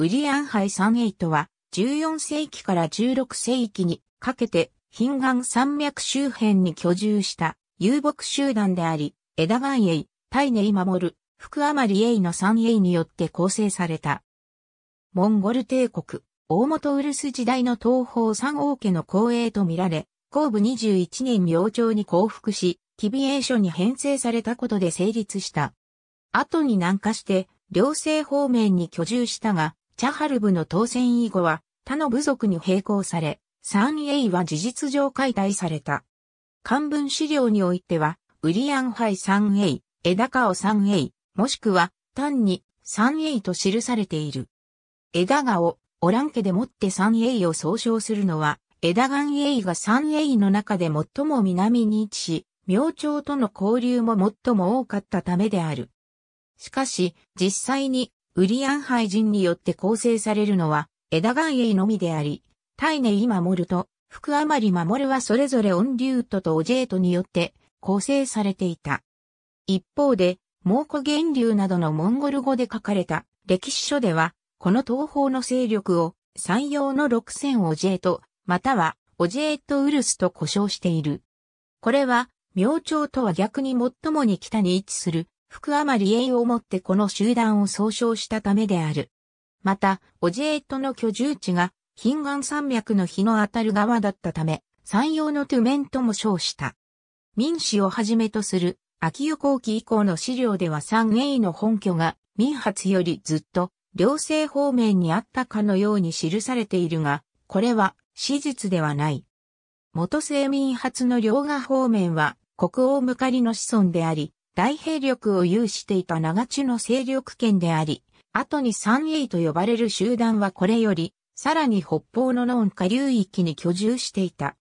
ウリアンハイ38は14世紀から16世紀にかけて貧岸山脈周辺に居住した遊牧集団であり、エダガンエイ、タイネイマモル、福余りイの三イによって構成された。モンゴル帝国、大本ウルス時代の東方三王家の後衛とみられ、後部21年明朝に降伏し、キビエーションに編成されたことで成立した。後に南下して、両政方面に居住したが、チャハルブの当選以後は他の部族に並行され、エイは事実上解体された。漢文資料においては、ウリアンハイカオサンエイ、もしくは単にエイと記されている。エダガオオラン家でもってエイを総称するのは、エダンエイがエイの中で最も南に位置し、明朝との交流も最も多かったためである。しかし、実際にウリアンハイ人によって構成されるのは、枝エイのみであり、タイネイマモルと、福余り守はそれぞれオンリュートとオジェートによって構成されていた。一方で、蒙古源流などのモンゴル語で書かれた歴史書では、この東方の勢力を山陽の六千オジェート、またはオジェートウルスと呼称している。これは、明朝とは逆に最もに北に位置する福り栄養をもってこの集団を総称したためである。また、オジエットの居住地が、貧岸山脈の日の当たる側だったため、山陽のトゥメンとも称した。民史をはじめとする、秋湯後期以降の資料では三栄の本拠が、民発よりずっと、両政方面にあったかのように記されているが、これは、史実ではない。元清民発の両河方面は、国王向かりの子孫であり、大兵力を有していた長中の勢力圏であり、後に三栄と呼ばれる集団はこれより、さらに北方の農下流域に居住していた。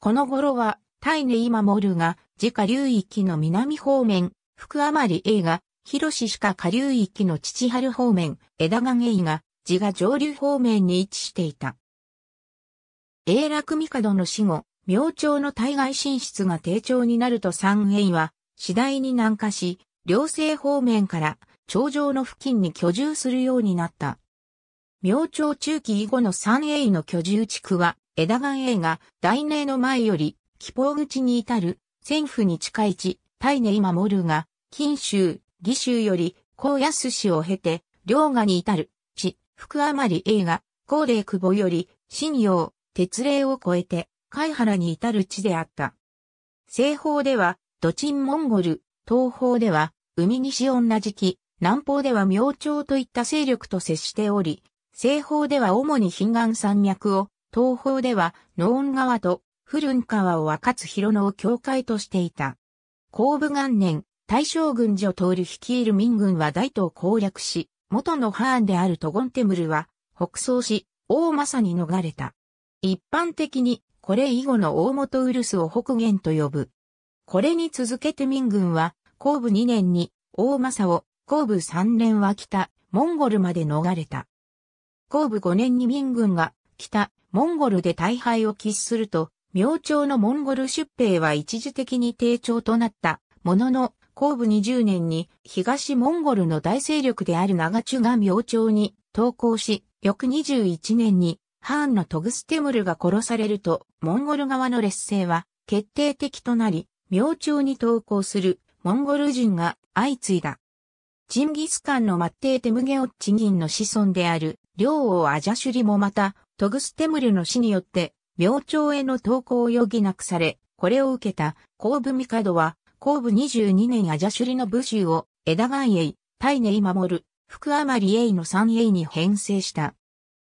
この頃は、タイネ今モルが、自下流域の南方面、福余り A が、広志しか下流域の父春方面、枝賀 A が、自が上流方面に位置していた。永楽帝の死後、明朝の対外進出が低調になると三栄は、次第に南下し、両政方面から頂上の付近に居住するようになった。明朝中期以後の 3A の居住地区は、枝岩 A が大名の前より、紀宝口に至る、戦府に近い地、大根守るが、金州、義州より、高安市を経て、両賀に至る、地、福余り A が、高齢久保より、信用、鉄霊を越えて、貝原に至る地であった。西方では、土鎮モンゴル、東方では、海西女敷、南方では明朝といった勢力と接しており、西方では主に貧岸山脈を、東方ではノーン川と古ン川を分かつ広野を境界としていた。後部元年、大将軍女通る率いる民軍は大東攻略し、元のハーンであるトゴンテムルは北走し、大政に逃れた。一般的に、これ以後の大元ウルスを北元と呼ぶ。これに続けて民軍は、後部2年に、大政を、後部3年は北、モンゴルまで逃れた。後部5年に民軍が、北、モンゴルで大敗を喫すると、明朝のモンゴル出兵は一時的に低調となったものの、後部20年に東モンゴルの大勢力である長中が明朝に投降し、翌21年にハーンのトグステムルが殺されると、モンゴル側の劣勢は決定的となり、明朝に投降するモンゴル人が相次いだ。チンギスカンの末帝テムゲオッチ銀の子孫である、両王アジャシュリもまた、トグステムルの死によって、明朝への投降を余儀なくされ、これを受けた、後部ドは、後部22年アジャシュリの武州を、枝岩イ、タイネイ守る、福余りイの三エイに編成した。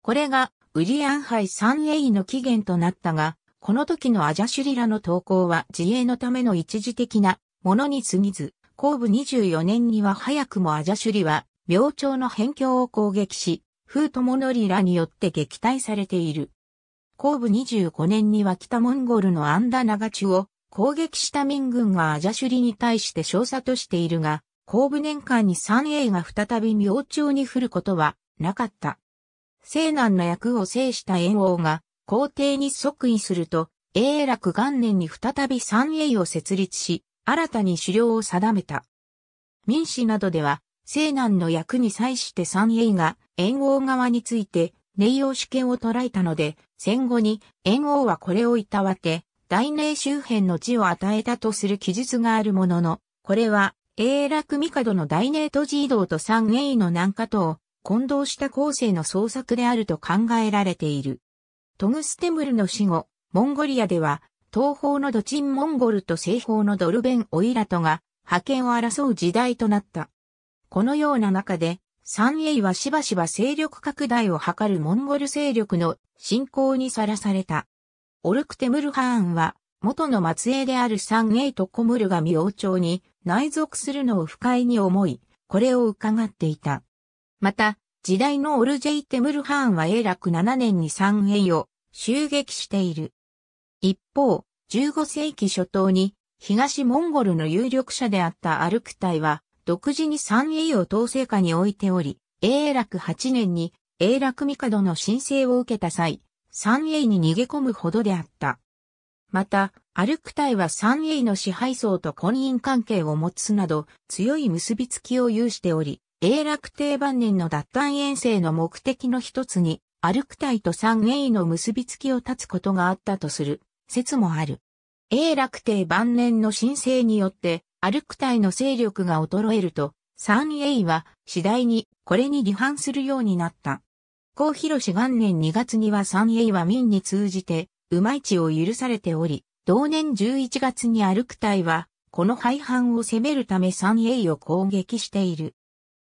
これが、ウリアンハイ三イの起源となったが、この時のアジャシュリラの投稿は自衛のための一時的なものに過ぎず、後部24年には早くもアジャシュリは、明朝の辺境を攻撃し、風友リらによって撃退されている。後部25年には北モンゴルのアンダナガチュを攻撃した民軍がアジャシュリに対して少佐としているが、後部年間に 3A が再び明朝に降ることはなかった。西南の役を制した炎王が皇帝に即位すると、永楽元年に再び三栄を設立し、新たに狩猟を定めた。民史などでは、西南の役に際して三栄が、燕王側について、寧陽主権を捉えたので、戦後に燕王はこれをいたわて、大寧周辺の地を与えたとする記述があるものの、これは、永楽帝の大寧都寺移動と三栄の南下とを混同した後世の創作であると考えられている。トグステムルの死後、モンゴリアでは、東方のドチンモンゴルと西方のドルベン・オイラトが、覇権を争う時代となった。このような中で、三イはしばしば勢力拡大を図るモンゴル勢力の進行にさらされた。オルクテムルハーンは、元の末裔である三イとコムルが王朝に内属するのを不快に思い、これを伺っていた。また、時代のオルジェイテムルハーンは永楽7年に三栄を襲撃している。一方、15世紀初頭に東モンゴルの有力者であったアルクタイは独自に三英を統制下に置いており、英楽8年に英楽帝の申請を受けた際、三英に逃げ込むほどであった。また、アルクタイは三英の支配層と婚姻関係を持つなど強い結びつきを有しており、英楽帝晩年の脱退遠征の目的の一つにアクタ隊と三英の結びつきを断つことがあったとする説もある。英楽帝晩年の申請によってアクタ隊の勢力が衰えると三英は次第にこれに離反するようになった。高広氏元年2月には三英は民に通じて馬市を許されており、同年11月にアクタ隊はこの廃藩を攻めるため三英を攻撃している。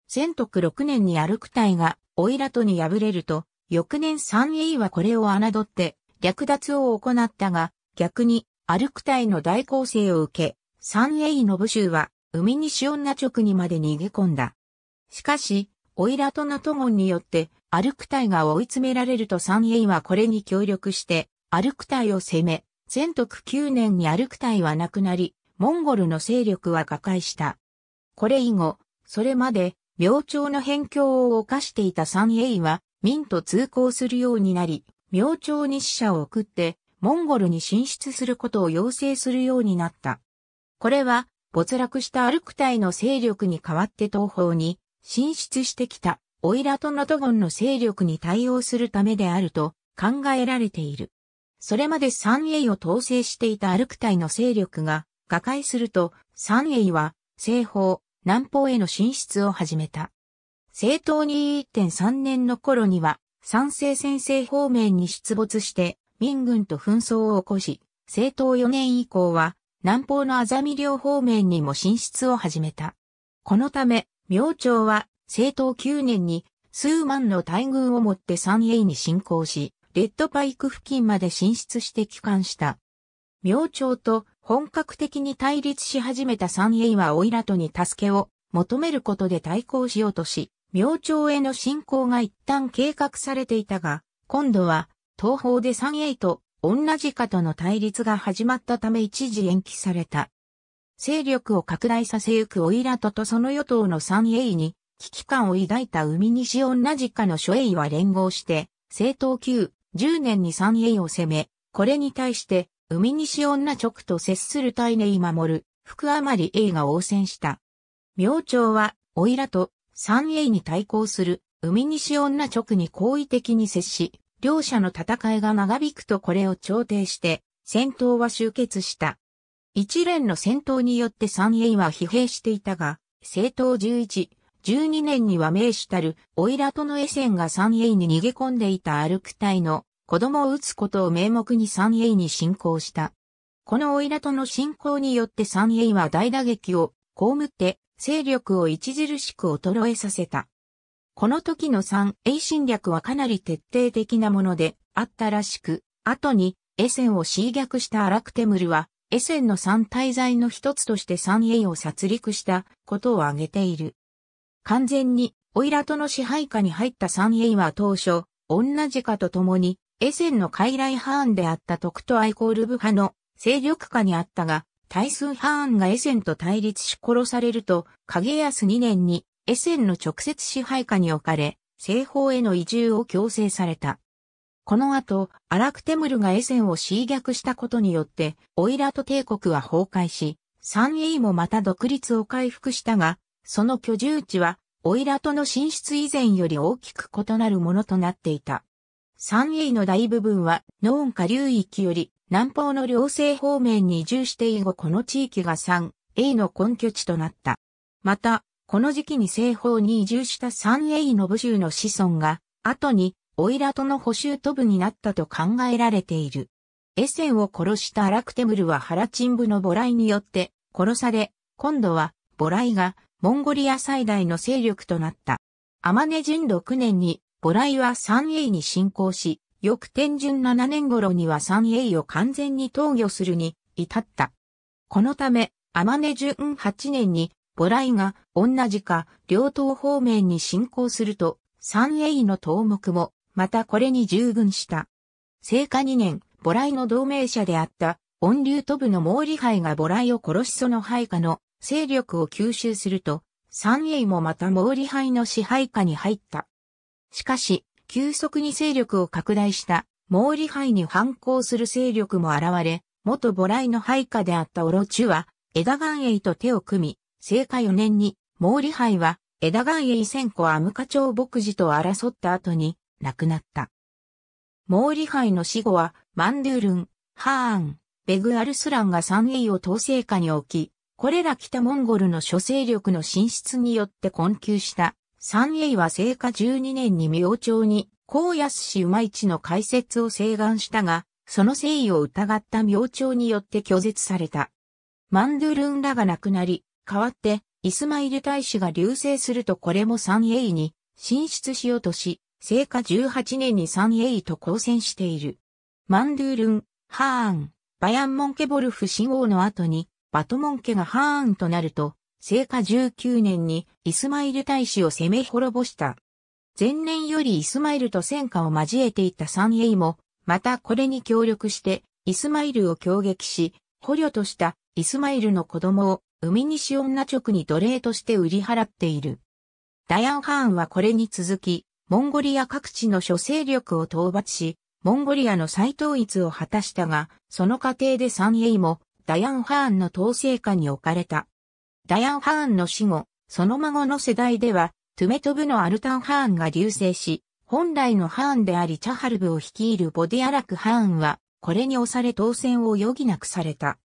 千徳6年にクタイがオイラトに敗れると、翌年三イはこれを侮って略奪を行ったが、逆にアルクタイの大攻勢を受け、三イの武州は海にン女直にまで逃げ込んだ。しかし、オイラとナトゴンによってアルクタイが追い詰められると三イはこれに協力して、アルクタイを攻め、全徳9年にアルクタイはなくなり、モンゴルの勢力は瓦解した。これ以後、それまで、明朝の辺境を犯していた三英は、民と通行するようになり、明朝に使者を送って、モンゴルに進出することを要請するようになった。これは、没落したアルクタイの勢力に代わって東方に進出してきた、オイラとナトゴンの勢力に対応するためであると考えられている。それまで三栄を統制していたアルクタイの勢力が瓦解すると、三栄は西方、南方への進出を始めた。政党に1.3年の頃には、三政先生方面に出没して、民軍と紛争を起こし、政党4年以降は、南方のあざみ領方面にも進出を始めた。このため、明朝は、政党9年に、数万の大軍をもって三栄に侵攻し、レッドパイク付近まで進出して帰還した。明朝と本格的に対立し始めた三栄はオイラトに助けを求めることで対抗しようとし、明朝への侵攻が一旦計画されていたが、今度は東方で三英と女かとの対立が始まったため一時延期された。勢力を拡大させゆくオイラトとその与党の三英に危機感を抱いた海西女家の諸英は連合して、政党級10年に三英を攻め、これに対して海西女直と接する大ネ守る、福余り英が応戦した。明朝は、オイラト 3A に対抗する海西女直に好意的に接し、両者の戦いが長引くとこれを調停して、戦闘は終結した。一連の戦闘によって三栄は疲弊していたが、政党11、12年には名手たる、オイラとのエセンが三栄に逃げ込んでいたアルク隊の子供を撃つことを名目に三栄に侵攻した。このオイラとの侵攻によって三栄は大打撃を被って勢力を著しく衰えさせた。この時の 3A 侵略はかなり徹底的なものであったらしく、後にエセンを侵略したアラクテムルは、エセンの三滞在の一つとして 3A を殺戮したことを挙げている。完全にオイラトの支配下に入った 3A は当初、同じかと共に、エセンの傀儡ハーンであった徳とアイコール部派の勢力下にあったが、タイスン・ハーンがエセンと対立し殺されると、影安2年にエセンの直接支配下に置かれ、西方への移住を強制された。この後、アラクテムルがエセンを侵略したことによって、オイラト帝国は崩壊し、サンエイもまた独立を回復したが、その居住地は、オイラトの進出以前より大きく異なるものとなっていた。山営の大部分は、農家流域より、南方の両西方面に移住して以後この地域が山営の根拠地となった。また、この時期に西方に移住した三英の武州の子孫が、後に、オイラとの補修都部になったと考えられている。エセンを殺したアラクテムルはハラチン部のボライによって殺され、今度はボライがモンゴリア最大の勢力となった。アマネ人6年にボライは 3A に進行し、翌天順7年頃には 3A を完全に投与するに至った。このため、天根順8年に、ボライが同じか両党方面に進行すると、3A の頭目も、またこれに従軍した。聖火2年、ボライの同盟者であった、恩流都部の毛利杯がボライを殺しその配下の勢力を吸収すると、3A もまた毛利杯の支配下に入った。しかし、急速に勢力を拡大した毛利杯に反抗する勢力も現れ、元ボライの配下であったオロチュは、枝岩栄と手を組み、聖火4年に、毛利杯は、枝岩栄千古アムカ朝牧師と争った後に、亡くなった。毛利杯の死後は、マンドゥルン、ハーン、ベグアルスランが三栄を統制下に置き、これら北モンゴルの諸勢力の進出によって困窮した三栄は聖火12年に明朝に、高安氏馬市の開設を請願したが、その誠意を疑った明朝によって拒絶された。マンドゥルンらが亡くなり、代わって、イスマイル大使が流星するとこれも三栄に進出しようとし、聖火18年に三栄と交戦している。マンドゥルン、ハーン、バヤンモンケボルフ新王の後に、バトモンケがハーンとなると、聖火19年にイスマイル大使を攻め滅ぼした。前年よりイスマイルと戦火を交えていた三英も、またこれに協力して、イスマイルを攻撃し、捕虜としたイスマイルの子供を海西女直に奴隷として売り払っている。ダヤン・ハーンはこれに続き、モンゴリア各地の諸勢力を討伐し、モンゴリアの再統一を果たしたが、その過程で三英もダヤン・ハーンの統制下に置かれた。ダヤン・ハーンの死後、その孫の世代では、トゥメトブのアルタン・ハーンが流星し、本来のハーンでありチャハルブを率いるボディアラク・ハーンは、これに押され当選を余儀なくされた。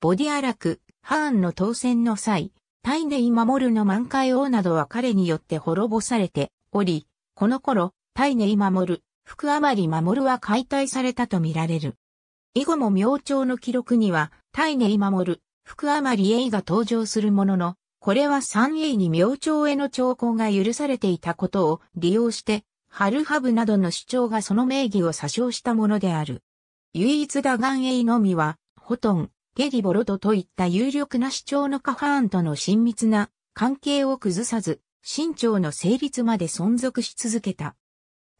ボディアラク、ハーンの当選の際、タイネイ・マモルの満開王などは彼によって滅ぼされており、この頃、タイネイ・マモル、福余りマモルは解体されたとみられる。以後も明朝の記録には、タイネイ・マモル、福余り栄が登場するものの、これは三栄に明朝への兆候が許されていたことを利用して、ハルハブなどの主張がその名義を詐称したものである。唯一打眼栄のみは、ホトン、ゲリボロドといった有力な主張のカハーンとの親密な関係を崩さず、清朝の成立まで存続し続けた。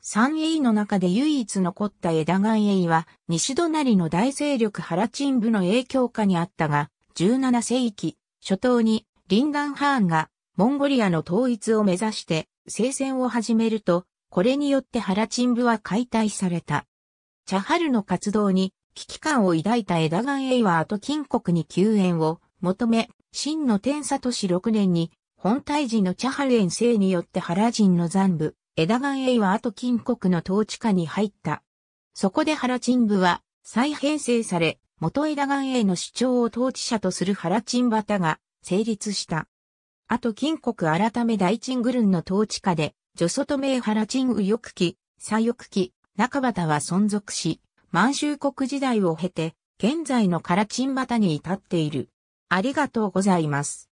三栄の中で唯一残った枝ン栄は、西隣の大勢力原ン部の影響下にあったが、17世紀初頭にリンガンハーンがモンゴリアの統一を目指して聖戦を始めると、これによってハラチンブは解体された。チャハルの活動に危機感を抱いたエダガン・エイワーと金国に救援を求め、真の天佐都市6年に本体寺のチャハル遠征によってハラ人の残部、エダガン・エイワーと金国の統治下に入った。そこでハラチンブは再編成され、元枝岩への主張を統治者とする原バ畑が成立した。あと金国改め大ングルンの統治下で、女外名原ン右翼期、左翼期、中畑は存続し、満州国時代を経て、現在のカラチンバタに至っている。ありがとうございます。